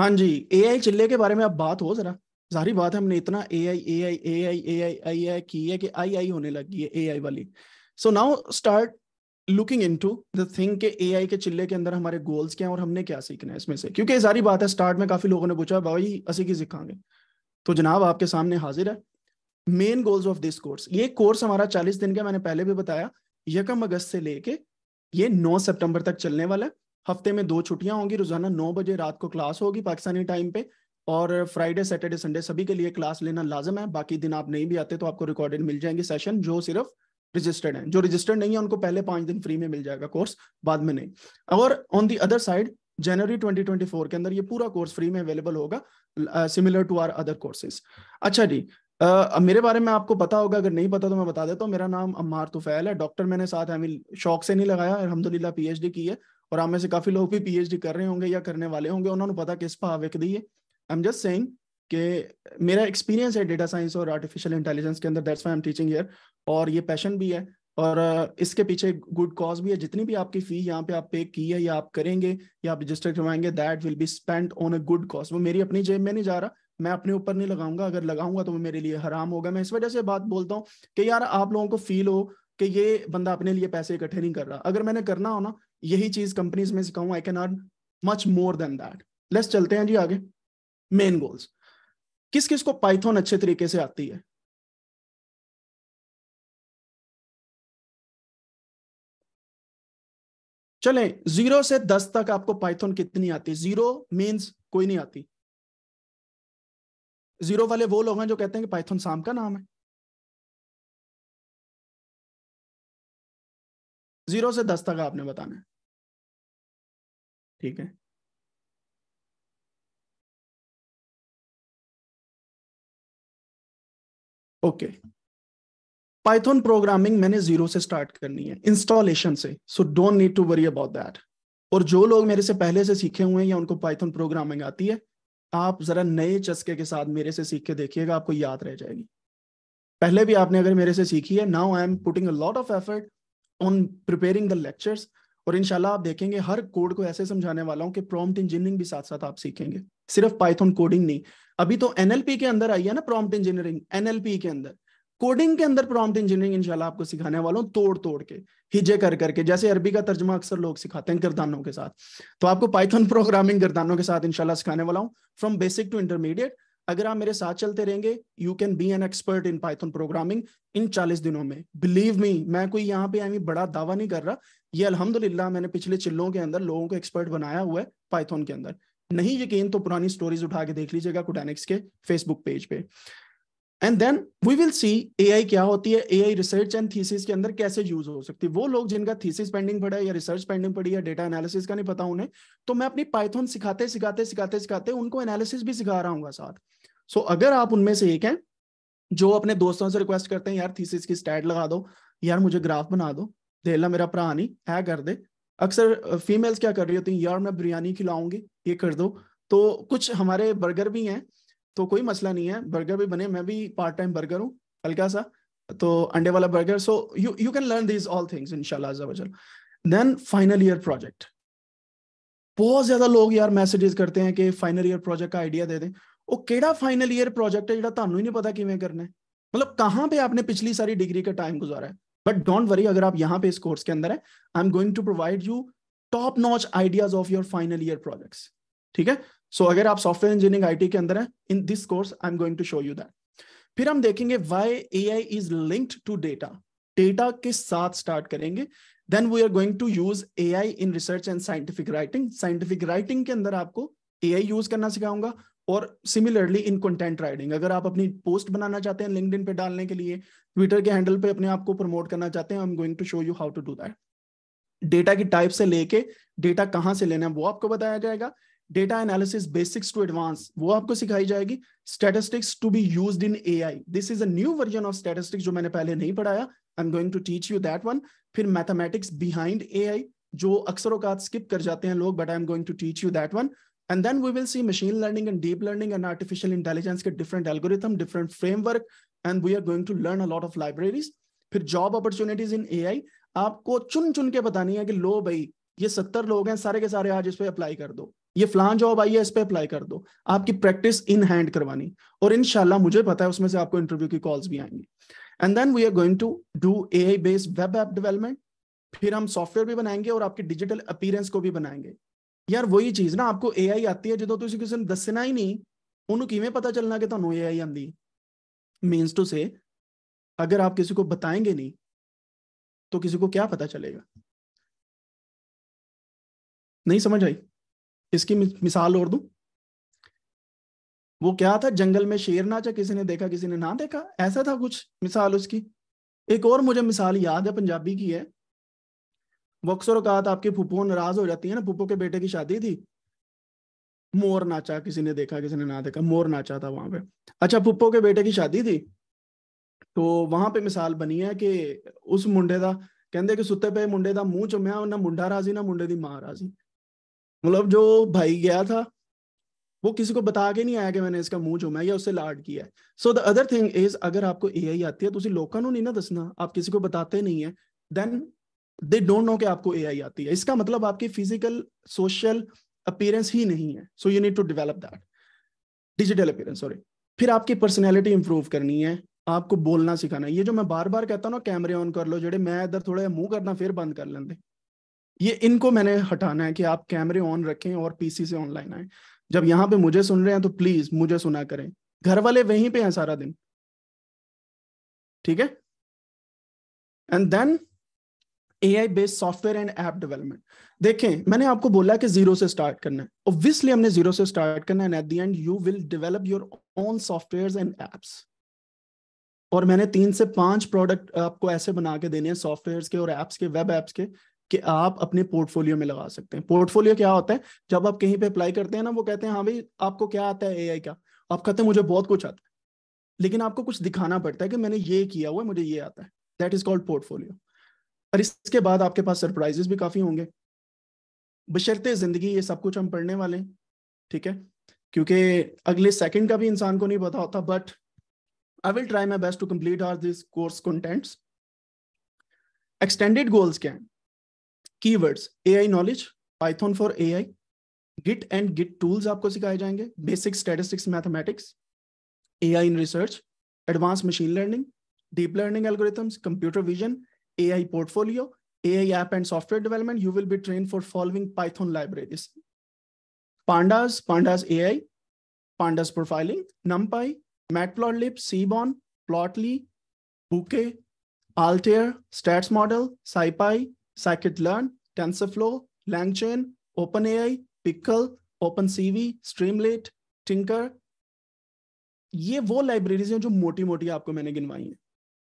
हाँ जी ए आई चिल्ले के बारे में अब बात हो जरा सारी बात है हमने इतना ए आई ए आई ए आई ए आई आई आई की है कि आई आई होने लगी है ए आई वाली so now start looking into the thing के ए आई के चिल्ले के अंदर हमारे गोल्स क्या हैं और हमने क्या सीखना है इसमें से क्योंकि सारी बात है स्टार्ट में काफी लोगों ने पूछा भाई असी की सीखांगे तो जनाब आपके सामने हाजिर है main goals of this course ये कोर्स हमारा चालीस दिन का मैंने पहले भी बताया यकम अगस्त से लेके ये नौ सितंबर तक चलने वाला है हफ्ते में दो छुट्टियां होंगी रोजाना नौ बजे रात को क्लास होगी पाकिस्तानी टाइम पे और फ्राइडे सैटरडे संडे सभी के लिए क्लास लेना लाजम है बाकी दिन आप नहीं भी आते तो आपको रिकॉर्डेड मिल जाएंगे सेशन जो सिर्फ रजिस्टर्ड है जो रजिस्टर्ड नहीं है उनको पहले पांच दिन फ्री में मिल जाएगा कोर्स बाद में नहीं और ऑन दी अदर साइड जनवरी 2024 के अंदर ये पूरा कोर्स फ्री में अवेलेबल होगा similar to our other courses अच्छा जी Uh, मेरे बारे में आपको पता होगा अगर नहीं पता तो मैं बता देता हूँ मेरा नाम अम्मार तुफैल है डॉक्टर मैंने साथ हमें शौक से नहीं लगाया अलहमदुल्ला पीएचडी की है और ਔਰ से काफी लोग भी पीएचडी कर रहे होंगे या करने वाले होंगे उन्होंने पता किस भाव एक दी है आई एम जस्ट सेइंग कि मेरा एक्सपीरियंस है डेटा साइंस और आर्टिफिशियल इंटेलिजेंस के अंदर that's why I am teaching here और ये पैशन भी है और इसके पीछे गुड कॉज भी है जितनी भी आपकी फी यहाँ पे आप पे की है या आप करेंगे या आप रजिस्टर करवाएंगे that will be spend on a good cause वो मेरी अपनी जेब में नहीं जा रहा मैं अपने ऊपर नहीं लगाऊंगा अगर लगाऊंगा तो मेरे लिए हराम होगा मैं इस वजह से बात बोलता हूँ कि यार आप लोगों को फील हो कि ये बंदा अपने लिए पैसे इकट्ठे नहीं कर रहा अगर मैंने करना हो ना यही चीज कंपनीज में सिखाऊं I can earn much more than that less चलते हैं जी आगे मेन गोल्स किस किस को पाइथन अच्छे तरीके से आती है चले जीरो से दस तक आपको पाइथन कितनी आती है जीरो मीन्स कोई नहीं आती जीरो वाले वो लोग हैं जो कहते हैं कि पाइथन शाम का नाम है जीरो से दस तक आपने बताना है ठीक है ओके पाइथन प्रोग्रामिंग मैंने जीरो से स्टार्ट करनी है इंस्टॉलेशन से so don't need to worry about that और जो लोग मेरे से पहले से सीखे हुए हैं या उनको पाइथन प्रोग्रामिंग आती है आप जरा नए चस्के के साथ मेरे से सीख के देखिएगा आपको याद रह जाएगी पहले भी आपने अगर मेरे से सीखी है now I am putting a lot of effort on preparing the lectures और इनशाला आप देखेंगे हर कोड को ऐसे समझाने वाला हूँ कि प्रॉम्प्ट इंजीनियरिंग भी साथ साथ आप सीखेंगे सिर्फ पाइथन कोडिंग नहीं अभी तो एनएलपी के अंदर आई है ना प्रॉम्प्ट इंजीनियरिंग एनएलपी के अंदर कोडिंग के अंदर प्रॉम्प्ट इंजीनियरिंग इनशाला आपको सिखाने वाला हूँ तोड़ तोड़ के हिजे कर करके जैसे अरबी का तर्जमा अक्सर लोग सिखाते हैं गिरदानों के साथ तो आपको पाइथन प्रोग्रामिंग गिरदानों के साथ इनशाला सिखाने वाला हूँ फ्रॉम बेसिक टू इंटरमीडिएट अगर आप मेरे साथ चलते रहेंगे you can be an expert in Python programming इन चालीस दिनों में बिलीव मी मैं कोई यहाँ पे आई बड़ा दावा नहीं कर रहा ये अल्हम्दुलिल्लाह मैंने पिछले चिल्लों के अंदर लोगों को एक्सपर्ट बनाया हुआ है पाइथन के अंदर नहीं यकीन तो पुरानी स्टोरीज उठा के देख लीजिएगा कुटेनिक्स के फेसबुक पेज पे and then we will see AI क्या होती है आई रिसर्च एंड थीसिस के अंदर कैसे यूज हो सकती है वो लोग जिनका थीसिस पेंडिंग पड़ा है या रिसर्च पेंडिंग पड़ी है डेटा एनालिसिस का नहीं पता उन्हें तो मैं अपनी पाइथन सिखाते सिखाते सिखाते सिखाते उनको एनालिसिस भी सिखा रहा हूँ साथ सो so, अगर आप उनमें से एक हैं जो अपने दोस्तों से रिक्वेस्ट करते हैं यार थीसिस की स्टैट लगा दो यार मुझे ग्राफ बना दो धेला मेरा भरा नहीं है कर दे अक्सर फीमेल्स क्या कर रही होती हैं यार मैं बिरयानी खिलाऊंगी ये कर दो तो कुछ हमारे बर्गर भी हैं तो कोई मसला नहीं है बर्गर भी बने मैं भी पार्ट टाइम बर्गर हूँ हल्का सा तो अंडे वाला burger so you you can learn this all things इनशाला देन फाइनल ईयर प्रोजेक्ट बहुत ज्यादा लोग यार मैसेजेस करते हैं कि फाइनल ईयर प्रोजेक्ट का आइडिया दे दें वो ਕਿਹੜਾ फाइनल ईयर प्रोजेक्ट है जो तुम्हें ही नहीं पता ਕਿਵੇਂ करना है मतलब कहाँ पे आपने पिछली सारी डिग्री का टाइम गुजारा है बट डोंट वरी अगर आप यहाँ पे इस कोर्स के अंदर है I am going to provide you top notch ideas of your final year projects ठीक है सो अगर आप सॉफ्टवेयर इंजीनियरिंग आई के अंदर है in this course I am going to show you that फिर हम देखेंगे why A I is linked to data data के साथ स्टार्ट करेंगे then we are going to use A I in research and scientific writing scientific writing के अंदर आपको ए आई use करना सिखाऊंगा और सिमिलरली इन कंटेंट राइटिंग अगर आप अपनी पोस्ट बनाना चाहते हैं लिंकड पे डालने के लिए ट्विटर के हैंडल पे अपने आप को प्रमोट करना चाहते हैं I am going to show you how to do that data की टाइप से लेके डेटा कहाँ से लेना है वो आपको बताया जाएगा data analysis basics to advance वो आपको सिखाई जाएगी statistics to be use in A I this is a new version of statistics जो मैंने पहले नहीं पढ़ाया I am going to teach you that one फिर मैथमेटिक्स बिहाइंड ए आई जो अक्सर अवकात स्किप कर जाते हैं लोग but I am going to teach you that one And then we will see machine learning and deep learning and artificial intelligence के different algorithm, different framework, and we are going to learn a lot of libraries. फिर job opportunities in AI आपको चुन चुन के बतानी है कि लो भाई ये सत्तर लोग हैं सारे के सारे आज इस पर अप्लाई कर दो ये फ्लान जॉब आई है इस पर अप्लाई कर दो आपकी प्रैक्टिस इन हैंड करवानी और इनशाला मुझे पता है उसमें से आपको इंटरव्यू की कॉल्स भी आएंगी and then we are going to do A based web app development फिर हम सॉफ्टवेयर भी बनाएंगे और आपकी डिजिटल अपीयरेंस को भी बनाएंगे ਯਾਰ ਵਹੀ ਚੀਜ਼ ਨਾ ਆਪਕੋ AI ਆਤੀ ਹੈ ਜਦੋਂ ਤੁਸੀਂ ਕਿਸੇ ਨੂੰ ਦੱਸਣਾ ਹੀ ਨਹੀਂ ਉਹਨੂੰ ਕਿਵੇਂ ਪਤਾ ਚੱਲਣਾ ਕਿ ਤੁਹਾਨੂੰ AI ਆਂਦੀ मीन्स टू से अगर आप किसी को बताएंगे नहीं तो किसी को क्या पता चलेगा नहीं समझ आई इसकी मिसाल और दू वो क्या था जंगल में शेर ना चाहे किसी ने देखा किसी ने ना देखा ऐसा था कुछ मिसाल उसकी एक और मुझे मिसाल याद है पंजाबी की है वक्सर वकात आपकी फूफो नाराज हो जाती है ना फूफो के बेटे की शादी थी मोर नाचा किसी ने देखा किसी ने ना देखा मोर नाचा था वहां पे अच्छा फुप्पो के बेटे की शादी थी तो वहां पे मिसाल बनी है कि उस मुंडे का कहते कि सुते पे मुंडे का मुंह चुमया ना मुंडा राजी ना मुंडे की मां राजी मतलब जो भाई गया था वो किसी को बता के नहीं आया कि मैंने इसका मुंह चुमया या उससे लाड किया है so the other thing is अगर आपको ए आई आती है तो उसे लोगों नहीं ना दसना आप किसी को बताते नहीं है देन दे डोंट नो कि आपको ए आती है इसका मतलब आपकी फिजिकल सोशल अपीयरेंस ही नहीं है so you need to develop that digital appearance sorry फिर आपकी पर्सनैलिटी इंप्रूव करनी है आपको बोलना सिखाना है ये जो मैं बार बार कहता हूँ ना कैमरे ऑन कर लो जेडे मैं इधर थोड़ा मुंह करना फिर बंद कर लेंगे ये इनको मैंने हटाना है कि आप कैमरे ऑन रखें और पीसी से ऑनलाइन आए जब यहाँ पे मुझे सुन रहे हैं तो प्लीज मुझे सुना करें घर वाले वहीं पे हैं सारा दिन ठीक है and then A I based software and app development देखें मैंने आपको बोला कि जीरो से स्टार्ट करना है ऑब्वियसली हमने जीरो से स्टार्ट करना है at the end you will develop your own software and apps और मैंने तीन से पांच प्रोडक्ट आपको ऐसे बना के देने हैं सॉफ्टवेयर के और एप्स के वेब एप्स के कि आप अपने पोर्टफोलियो में लगा सकते हैं पोर्टफोलियो क्या होता है जब आप कहीं पे अप्लाई करते हैं ना वो कहते हैं हाँ भाई आपको क्या आता है एआई का आप कहते हैं मुझे बहुत कुछ आता है लेकिन आपको कुछ दिखाना पड़ता है कि मैंने ये किया हुआ है मुझे ये आता है दैट इज कॉल्ड पोर्टफोलियो और इसके बाद आपके पास सरप्राइजेस भी काफ़ी होंगे बशर्ते ज़िंदगी ये सब कुछ हम पढ़ने वाले हैं ठीक है क्योंकि अगले सेकंड का भी इंसान को नहीं पता होता but I will try my best to complete our this course contents extended goals क्या हैं keywords AI knowledge Python for AI Git and Git tools आपको सिखाए जाएंगे basic statistics mathematics AI in research advance machine learning deep learning algorithms computer vision AI portfolio, AI app and software development, you will be trained for following Python libraries. Pandas, Pandas AI, Pandas profiling, NumPy, Matplotlib, Seaborn, Plotly, Bouquet, Altair, Stats Model, SciPy, scikit-learn, TensorFlow, LangChain, OpenAI, Pickle, OpenCV, Streamlit, Tinker, ये वो libraries हैं जो मोटी मोटी आपको मैंने गिनवाई हैं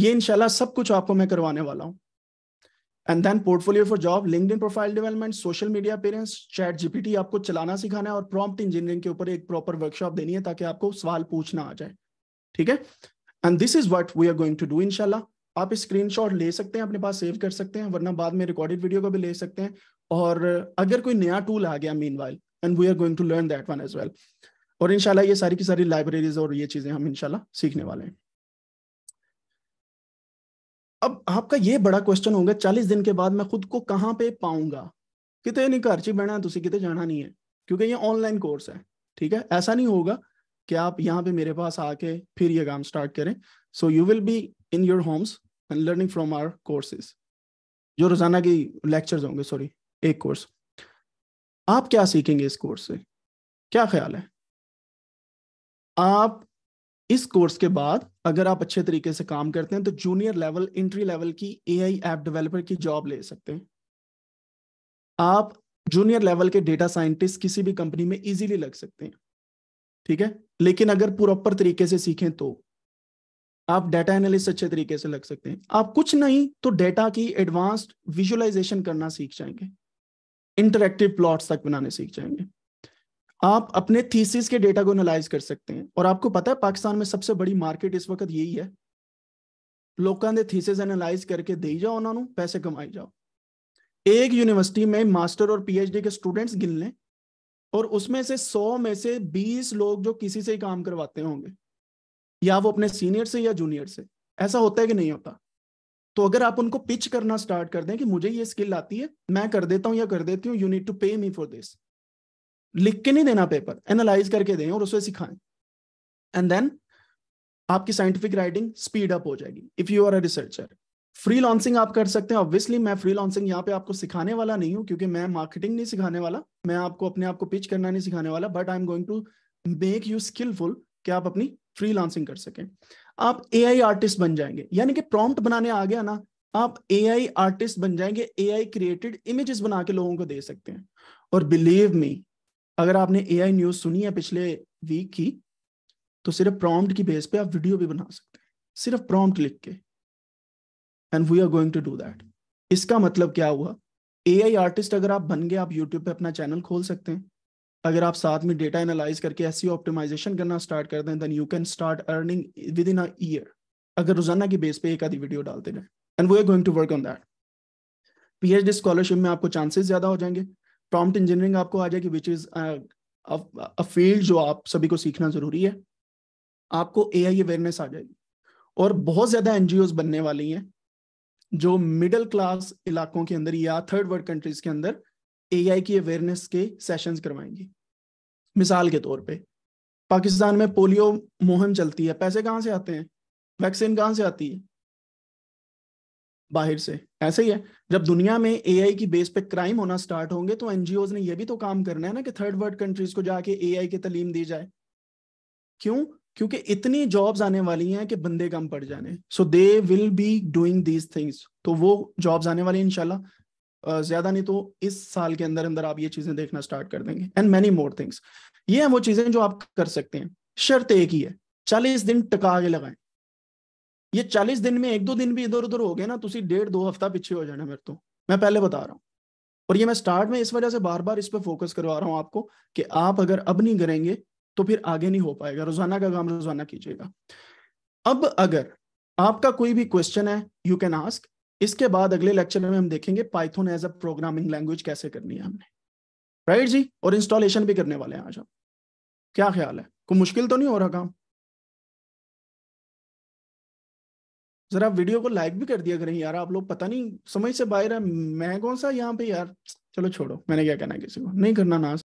ये इनशाला सब कुछ आपको मैं करवाने वाला हूँ and then portfolio for job LinkedIn profile development social media appearance chat GPT आपको चलाना सिखाना है और प्रॉम्प्ट इंजीनियरिंग के ऊपर एक प्रॉपर वर्कशॉप देनी है ताकि आपको सवाल पूछना आ जाए ठीक है and this is what we are going to do इनशाला आप शॉट ले सकते हैं अपने पास सेव कर सकते हैं वरना बाद में रिकॉर्डेड वीडियो को भी ले सकते हैं और अगर कोई नया टूल आ गया meanwhile and we are going to learn that one as well और इनशाला ये सारी की सारी लाइब्रेरीज और ये चीजें हम इनशाला सीखने वाले हैं अब आपका ये बड़ा क्वेश्चन होगा चालीस दिन के बाद मैं खुद को कहाँ पे पाऊंगा कितने नहीं घर ची बहना तुम कितने जाना नहीं है क्योंकि ये ऑनलाइन कोर्स है ठीक है ऐसा नहीं होगा कि आप यहाँ पे मेरे पास आके फिर ये काम स्टार्ट करें so you will be in your homes and learning from our courses जो रोजाना की लेक्चर्स होंगे सॉरी एक कोर्स आप क्या सीखेंगे इस कोर्स से क्या ख्याल है आप इस कोर्स के बाद अगर आप अच्छे तरीके से काम करते हैं तो जूनियर लेवल इंट्री लेवल की एआई ऐप डेवलपर की जॉब ले सकते हैं आप जूनियर लेवल के डेटा साइंटिस्ट किसी भी कंपनी में इजीली लग सकते हैं ठीक है लेकिन अगर प्रॉपर तरीके से सीखें तो आप डेटा एनालिस्ट अच्छे तरीके से लग सकते हैं आप कुछ नहीं तो डेटा की एडवांस्ड विजुअलाइजेशन करना सीख जाएंगे इंटरेक्टिव प्लॉट्स तक बनाने सीख जाएंगे आप अपने थीसिस के डेटा को एनालाइज कर सकते हैं और आपको पता है पाकिस्तान में सबसे बड़ी मार्केट इस वक्त यही है लोगों के थीसिस एनालाइज करके दे जाओ उन्होंने पैसे ਪੈਸੇ जाओ एक यूनिवर्सिटी में मास्टर और पीएचडी के स्टूडेंट्स गिन लें और उसमें से सौ में से बीस लोग जो किसी से ही काम करवाते होंगे या वो अपने सीनियर से या जूनियर से ऐसा होता है कि नहीं होता तो अगर आप उनको पिच करना स्टार्ट कर दें कि मुझे ये स्किल आती है मैं कर देता हूँ या कर देती हूँ यू नीड टू पे मी फॉर दिस लिख के नहीं देना पेपर एनालाइज करके दें और उसे सिखाएं एंड देन आपकी साइंटिफिक राइटिंग स्पीड अप हो जाएगी if you are a researcher freelancing आप कर सकते हैं ऑब्वियसली मैं फ्री लॉन्सिंग यहाँ पे आपको सिखाने वाला नहीं हूँ क्योंकि मैं मार्केटिंग नहीं सिखाने वाला मैं आपको अपने आप को पिच करना नहीं सिखाने वाला but I am going to make you skillful कि आप अपनी फ्री लॉन्सिंग कर सकें आप ए आर्टिस्ट बन जाएंगे यानी कि प्रॉम्प्ट बनाने आ गया ना आप ए आर्टिस्ट बन जाएंगे ए क्रिएटेड इमेजेस बना के लोगों को दे सकते हैं और बिलीव मी अगर आपने ए आई न्यूज सुनी है पिछले वीक की तो सिर्फ प्रॉम्प्ट की बेस पे आप वीडियो भी बना सकते हैं सिर्फ प्रॉम्प्ट लिख के and we are going to do that इसका मतलब क्या हुआ ए आई आर्टिस्ट अगर आप बन गए आप यूट्यूब पे अपना चैनल खोल सकते हैं अगर आप साथ में डेटा एनालाइज करके ऐसी ऑप्टिमाइजेशन e करना स्टार्ट कर दें then you can start earning within a year अगर रोजाना की बेस पे एक आधी वीडियो डालते रहे and we are going to work on that P scholarship में आपको चांसेस ज्यादा हो जाएंगे प्रॉम्प्ट इंजीनियरिंग आपको आ जाएगी विच इज अ फील्ड जो आप सभी को सीखना जरूरी है आपको ए आई अवेयरनेस आ जाएगी और बहुत ज्यादा एनजीओ बनने वाली हैं जो मिडिल क्लास इलाकों के अंदर या थर्ड वर्ल्ड कंट्रीज के अंदर ए आई की अवेयरनेस के सेशंस करवाएंगी मिसाल के तौर पे पाकिस्तान में पोलियो मुहिम चलती है पैसे कहाँ से आते हैं वैक्सीन कहाँ से आती है बाहर से ऐसे ही है जब दुनिया में आई की बेस पे क्राइम होना स्टार्ट होंगे तो एनजीओ ने यह भी तो काम करना है ना कि थर्ड वर्ल्ड कंट्रीज को जाके ए आई की तलीम दी जाए क्यों क्योंकि इतनी जॉब्स आने वाली हैं कि बंदे कम पड़ जाने so they will be doing these things तो वो जॉब्स आने वाली इंशाल्लाह ज्यादा नहीं तो इस साल के अंदर अंदर आप ये चीजें देखना स्टार्ट कर देंगे एंड मैनी मोर थिंग्स ये हैं वो चीजें जो आप कर सकते हैं शर्त एक ही है चालीस दिन टका के लगाएं ये चालीस दिन में एक दो दिन भी इधर उधर हो गए ना तुम तो डेढ़ दो हफ्ता पीछे हो जाना मेरे तो मैं पहले बता रहा हूँ और ये मैं स्टार्ट में इस वजह से बार बार इस पर फोकस करवा रहा हूँ आपको कि आप अगर अब नहीं करेंगे तो फिर आगे नहीं हो पाएगा रोजाना का काम रोजाना कीजिएगा अब अगर आपका कोई भी क्वेश्चन है यू कैन आस्क इसके बाद अगले लेक्चर में हम देखेंगे Python as a programming language कैसे करनी है हमने राइट right जी और इंस्टॉलेशन भी करने वाले हैं आज हम क्या ख्याल है कोई मुश्किल तो नहीं हो रहा काम जरा वीडियो को लाइक भी कर दिया करें यार आप लोग पता नहीं समझ से बाहर है मैं कौन सा यहाँ पे यार चलो छोड़ो मैंने क्या कहना है किसी को नहीं करना ना